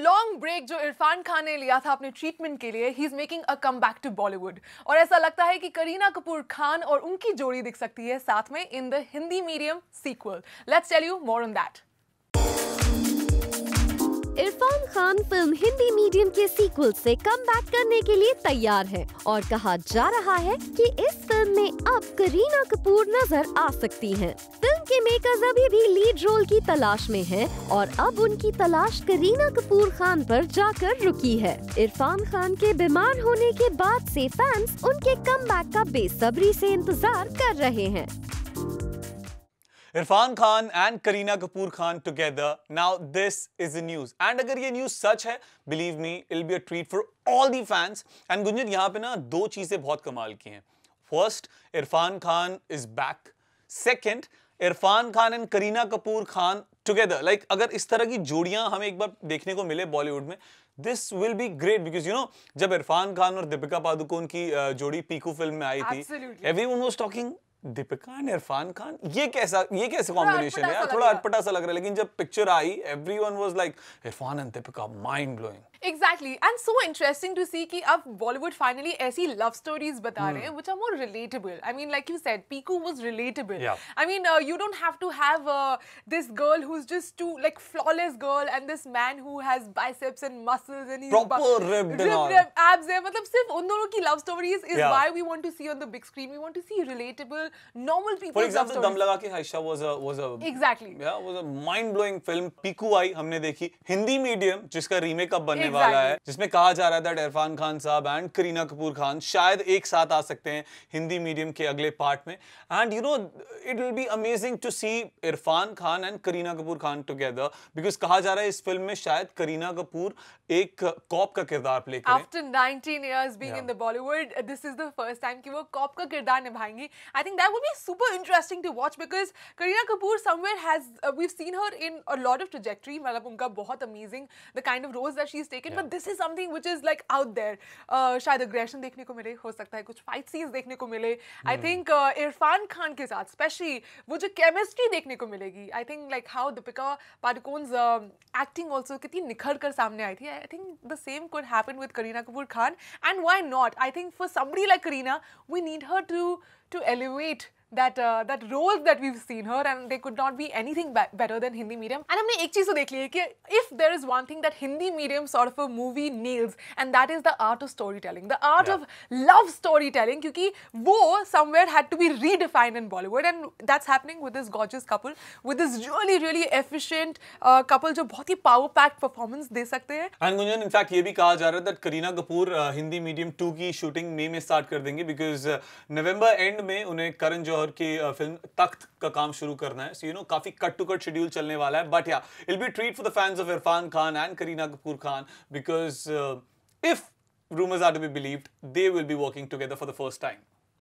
Long break जो इरफान खान ने लिया था अपने ट्रीटमेंट के लिए ही is making a comeback to Bollywood और ऐसा लगता है कि करीना कपूर खान और उनकी जोड़ी दिख सकती है साथ में in the Hindi Medium sequel let's tell you more on that Irrfan Khan film Hindi Medium के सीक्वल से कम करने के लिए तैयार है और कहा जा रहा है कि इस फिल्म में अब करीना कपूर नजर आ सकती हैं। फिल्म के मेकर्स अभी भी लीड रोल की तलाश में हैं और अब उनकी तलाश करीना कपूर खान पर जाकर रुकी है इरफान खान के बीमार होने के बाद से फैंस उनके कम का बेसब्री से इंतजार कर रहे हैं Irrfan Khan and Kareena Kapoor Khan together now this is the news and अगर ये न्यूज सच है believe me I'll be a treat for all the fans and Gunjan यहाँ पे ना दो चीजें बहुत कमाल की हैं first Irrfan Khan is back second Irrfan Khan and Kareena Kapoor Khan together like like, अगर इस तरह की जोड़ियां हमें एक बार देखने को मिले बॉलीवुड में this will be great because you know जब इरफान खान और दीपिका पादुकोण की जोड़ी पीकू फिल्म में आई थी everyone was talking Deepika and Irrfan Khan ये कैसा ये कैसे कॉम्बिनेशन है थोड़ा अटपटा सा लग रहा है लेकिन जब पिक्चर आई everyone was like Irrfan and Deepika mind blowing Exactly. And so interesting to see that ab Bollywood finally ऐसी love stories बता रहे hmm. which are more relatable. I mean like you said Piku was relatable. Yeah. I mean uh, you don't have to have uh, this girl who's just too like flawless girl and this man who has biceps and muscles and he's proper ribbed, abs है मतलब सिर्फ उन love stories is yeah. why we want to see on the big screen. We want to see relatable normal people. For example दम Laga Ke Haisha was a was a exactly yeah was a mind blowing film Piku आई हमने देखी Hindi medium, जिसका remake अब बनने exactly. वाला है जिसमें कहा जा रहा है दैट इरफान खान साहब एंड करीना कपूर खान शायद एक साथ आ सकते हैं हिंदी मीडियम के अगले पार्ट में and you know it will be amazing to see Irrfan Khan and Kareena Kapoor Khan together because कहा जा रहा है इस फिल्म में शायद करीना कपूर एक कॉप का किरदार प्ले करें after 19 years being in the Bollywood this is the first time कि वो कॉप का किरदार निभाएंगी I think that would be super interesting to watch because Kareena Kapoor somewhere has we seen her in a lot of trajectory मतलब उनका बहुत amazing the kind of roles that she is taken this is something which is like out there शायद aggression देखने को मिले हो सकता है कुछ फाइट सीन्स देखने को मिले I think hmm. uh, Irrfan Khan के साथ स्पेशली वो जो केमिस्ट्री देखने को मिलेगी I think like how Deepika Padukone's acting also कितनी निखर कर सामने आई थी I think the same could happen with Kareena Kapoor Khan and why not I think for somebody like Kareena we need her to to elevate that uh, that roles that we've seen her and they could not be anything be better than Hindi medium. And humne ek cheez to dekh li hai ki if there is one thing that Hindi medium sort of a movie nails and that is the art of storytelling, the art yeah. of love storytelling kyunki wo somewhere had to be redefined in Bollywood and that's happening with this gorgeous couple with this really really efficient uh, couple jo bahut hi power packed performance de sakte hain And Gunjan in fact ye bhi kaha ja raha hai that kareena kapoor uh, hindi medium 2 ki shooting may mein start kar denge because uh, november end mein unhe karan Johar और की film Takht का काम शुरू करना है so you know काफ़ी cut to cut schedule चलने वाला है but yeah I'll be treat for the fans of Irrfan Khan and Kareena Kapoor Khan because if rumours are to be believe they will be working together for the first time